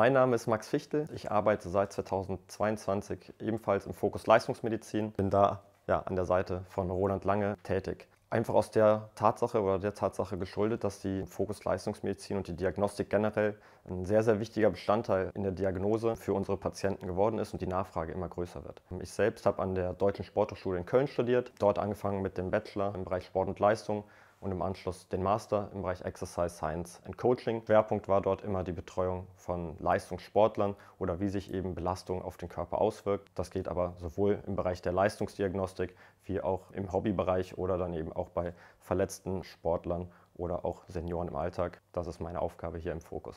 Mein Name ist Max Fichtel. Ich arbeite seit 2022 ebenfalls im Fokus Leistungsmedizin. Bin da ja, an der Seite von Roland Lange tätig. Einfach aus der Tatsache oder der Tatsache geschuldet, dass die Fokus Leistungsmedizin und die Diagnostik generell ein sehr, sehr wichtiger Bestandteil in der Diagnose für unsere Patienten geworden ist und die Nachfrage immer größer wird. Ich selbst habe an der Deutschen Sporthochschule in Köln studiert, dort angefangen mit dem Bachelor im Bereich Sport und Leistung und im Anschluss den Master im Bereich Exercise Science and Coaching. Schwerpunkt war dort immer die Betreuung von Leistungssportlern oder wie sich eben Belastung auf den Körper auswirkt. Das geht aber sowohl im Bereich der Leistungsdiagnostik wie auch im Hobbybereich oder dann eben auch bei verletzten Sportlern oder auch Senioren im Alltag. Das ist meine Aufgabe hier im Fokus.